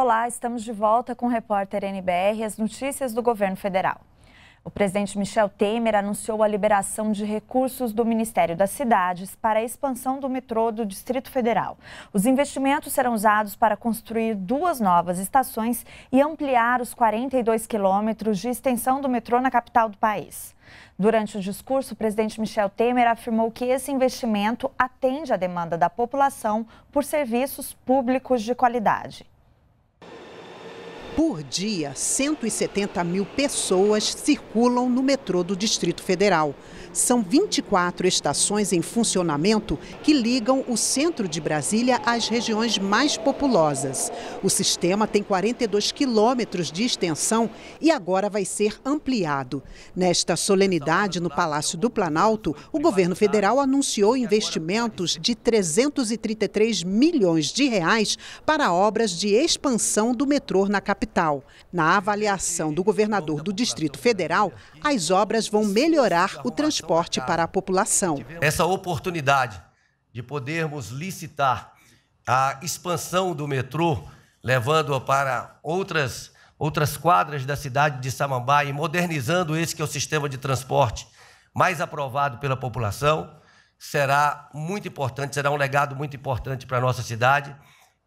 Olá, estamos de volta com o repórter NBR e as notícias do governo federal. O presidente Michel Temer anunciou a liberação de recursos do Ministério das Cidades para a expansão do metrô do Distrito Federal. Os investimentos serão usados para construir duas novas estações e ampliar os 42 quilômetros de extensão do metrô na capital do país. Durante o discurso, o presidente Michel Temer afirmou que esse investimento atende à demanda da população por serviços públicos de qualidade. Por dia, 170 mil pessoas circulam no metrô do Distrito Federal. São 24 estações em funcionamento que ligam o centro de Brasília às regiões mais populosas. O sistema tem 42 quilômetros de extensão e agora vai ser ampliado. Nesta solenidade no Palácio do Planalto, o governo federal anunciou investimentos de 333 milhões de reais para obras de expansão do metrô na capital. Na avaliação do governador do Distrito Federal, as obras vão melhorar o transporte para a população. Essa oportunidade de podermos licitar a expansão do metrô, levando-a para outras, outras quadras da cidade de Samambaia e modernizando esse que é o sistema de transporte mais aprovado pela população, será muito importante, será um legado muito importante para a nossa cidade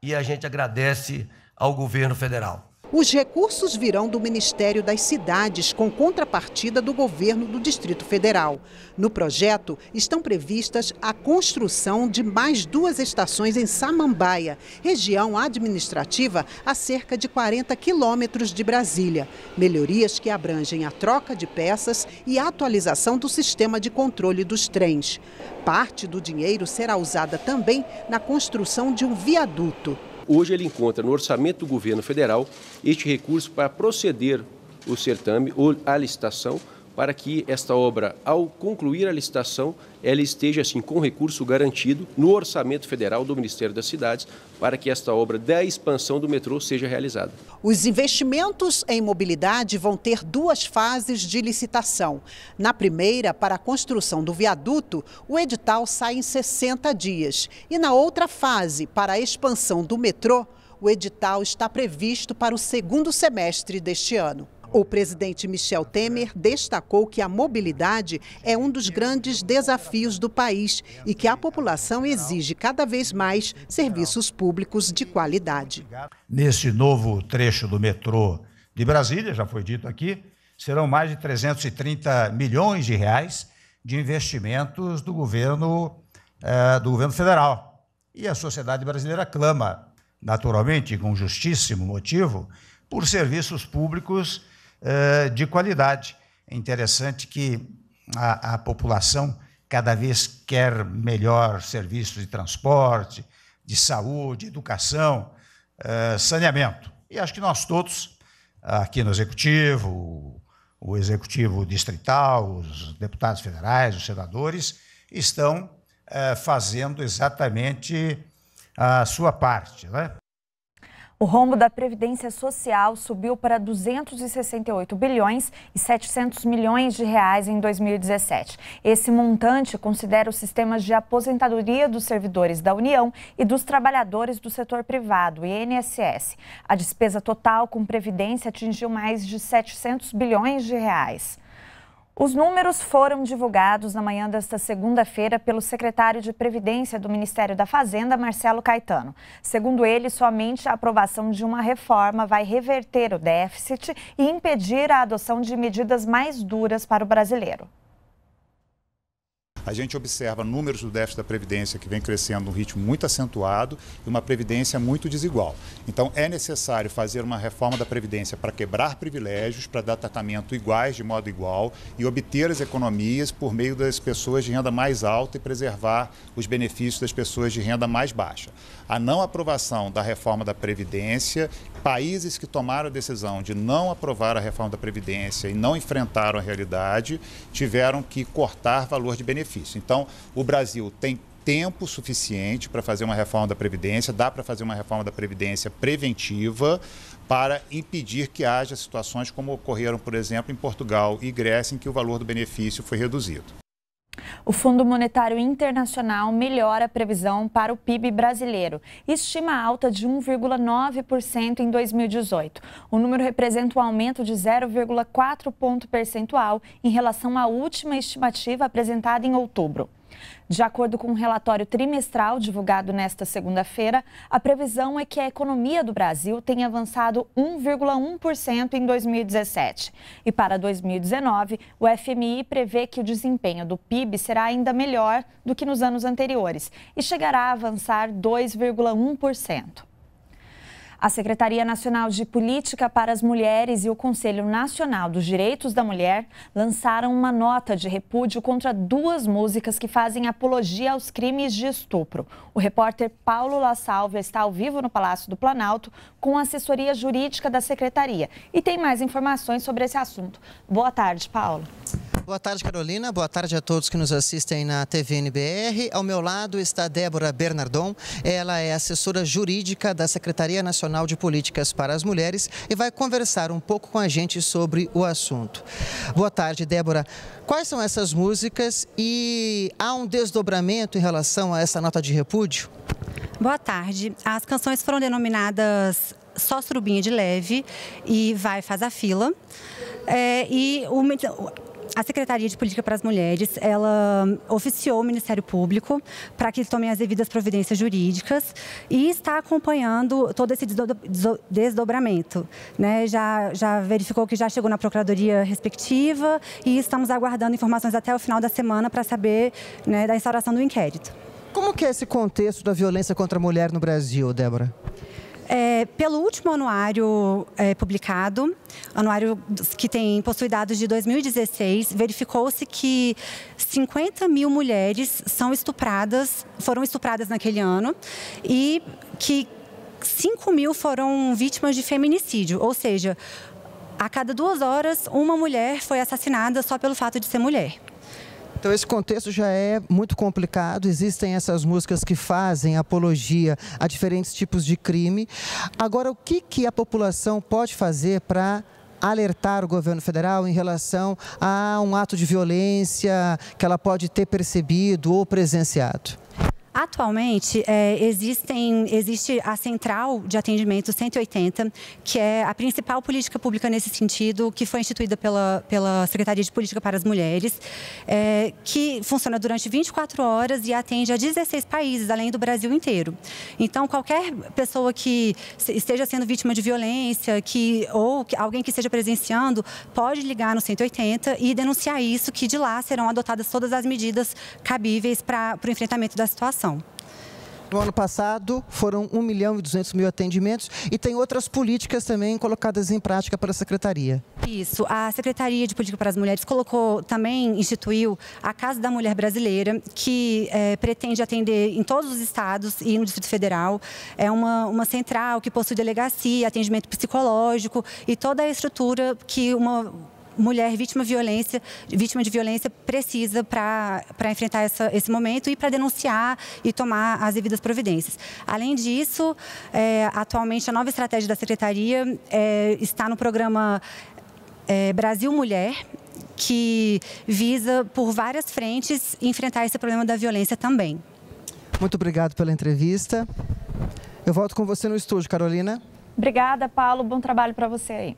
e a gente agradece ao governo federal. Os recursos virão do Ministério das Cidades, com contrapartida do governo do Distrito Federal. No projeto estão previstas a construção de mais duas estações em Samambaia, região administrativa a cerca de 40 quilômetros de Brasília. Melhorias que abrangem a troca de peças e a atualização do sistema de controle dos trens. Parte do dinheiro será usada também na construção de um viaduto. Hoje ele encontra no orçamento do governo federal este recurso para proceder o certame ou a licitação para que esta obra, ao concluir a licitação, ela esteja assim com recurso garantido no orçamento federal do Ministério das Cidades, para que esta obra da expansão do metrô seja realizada. Os investimentos em mobilidade vão ter duas fases de licitação. Na primeira, para a construção do viaduto, o edital sai em 60 dias. E na outra fase, para a expansão do metrô, o edital está previsto para o segundo semestre deste ano. O presidente Michel Temer destacou que a mobilidade é um dos grandes desafios do país e que a população exige cada vez mais serviços públicos de qualidade. Nesse novo trecho do metrô de Brasília, já foi dito aqui, serão mais de 330 milhões de reais de investimentos do governo, eh, do governo federal. E a sociedade brasileira clama, naturalmente, com justíssimo motivo, por serviços públicos eh, de qualidade. É interessante que a, a, população cada vez quer melhor serviços de transporte, de saúde, educação, eh, saneamento. E acho que nós todos, aqui no Executivo, o Executivo Distrital, os deputados federais, os senadores, estão eh, fazendo exatamente a sua parte. Né? O rombo da Previdência Social subiu para 268 bilhões e 700 milhões de reais em 2017. Esse montante considera os sistemas de aposentadoria dos servidores da União e dos trabalhadores do setor privado, INSS. A despesa total com Previdência atingiu mais de 700 bilhões de reais. Os números foram divulgados na manhã desta segunda-feira pelo secretário de Previdência do Ministério da Fazenda, Marcelo Caetano. Segundo ele, somente a aprovação de uma reforma vai reverter o déficit e impedir a adoção de medidas mais duras para o brasileiro a gente observa números do déficit da Previdência que vem crescendo num ritmo muito acentuado e uma Previdência muito desigual. Então, é necessário fazer uma reforma da Previdência para quebrar privilégios, para dar tratamento iguais, de modo igual, e obter as economias por meio das pessoas de renda mais alta e preservar os benefícios das pessoas de renda mais baixa. A não aprovação da reforma da Previdência Países que tomaram a decisão de não aprovar a reforma da Previdência e não enfrentaram a realidade tiveram que cortar valor de benefício. Então, o Brasil tem tempo suficiente para fazer uma reforma da Previdência, dá para fazer uma reforma da Previdência preventiva para impedir que haja situações como ocorreram, por exemplo, em Portugal e Grécia, em que o valor do benefício foi reduzido. O Fundo Monetário Internacional melhora a previsão para o PIB brasileiro e estima alta de 1,9% em 2018. O número representa um aumento de 0,4 ponto percentual em relação à última estimativa apresentada em outubro. De acordo com um relatório trimestral divulgado nesta segunda-feira, a previsão é que a economia do Brasil tenha avançado 1,1% em 2017. E para 2019, o FMI prevê que o desempenho do PIB será ainda melhor do que nos anos anteriores e chegará a avançar 2,1%. A Secretaria Nacional de Política para as Mulheres e o Conselho Nacional dos Direitos da Mulher lançaram uma nota de repúdio contra duas músicas que fazem apologia aos crimes de estupro. O repórter Paulo La está ao vivo no Palácio do Planalto com a assessoria jurídica da Secretaria e tem mais informações sobre esse assunto. Boa tarde, Paulo. Boa tarde, Carolina. Boa tarde a todos que nos assistem na TV NBR. Ao meu lado está Débora Bernardon. Ela é assessora jurídica da Secretaria Nacional de Políticas para as Mulheres e vai conversar um pouco com a gente sobre o assunto. Boa tarde, Débora. Quais são essas músicas e há um desdobramento em relação a essa nota de repúdio? Boa tarde. As canções foram denominadas só surubinha de leve e vai faz a fila. É, e o, a Secretaria de Política para as Mulheres, ela oficiou o Ministério Público para que tomem as devidas providências jurídicas e está acompanhando todo esse desdobramento. Né? Já, já verificou que já chegou na Procuradoria respectiva e estamos aguardando informações até o final da semana para saber né, da instauração do inquérito. Como que é esse contexto da violência contra a mulher no Brasil, Débora? É, pelo último anuário é, publicado, anuário que tem possui dados de 2016, verificou-se que 50 mil mulheres são estupradas, foram estupradas naquele ano e que 5 mil foram vítimas de feminicídio, ou seja, a cada duas horas uma mulher foi assassinada só pelo fato de ser mulher. Então esse contexto já é muito complicado. Existem essas músicas que fazem apologia a diferentes tipos de crime. Agora, o que, que a população pode fazer para alertar o governo federal em relação a um ato de violência que ela pode ter percebido ou presenciado? Atualmente, é, existem, existe a Central de Atendimento 180, que é a principal política pública nesse sentido, que foi instituída pela, pela Secretaria de Política para as Mulheres, é, que funciona durante 24 horas e atende a 16 países, além do Brasil inteiro. Então, qualquer pessoa que esteja sendo vítima de violência, que ou que alguém que esteja presenciando, pode ligar no 180 e denunciar isso, que de lá serão adotadas todas as medidas cabíveis para o enfrentamento da situação população. No ano passado foram 1 milhão e 200 mil atendimentos e tem outras políticas também colocadas em prática pela Secretaria. Isso, a Secretaria de Política para as Mulheres colocou também, instituiu a Casa da Mulher Brasileira, que é, pretende atender em todos os estados e no Distrito Federal. É uma, uma central que possui delegacia, atendimento psicológico e toda a estrutura que uma mulher vítima de violência, vítima de violência precisa para enfrentar essa, esse momento e para denunciar e tomar as devidas providências. Além disso, é, atualmente a nova estratégia da secretaria é, está no programa é, Brasil Mulher, que visa, por várias frentes, enfrentar esse problema da violência também. Muito obrigado pela entrevista. Eu volto com você no estúdio, Carolina. Obrigada, Paulo. Bom trabalho para você aí.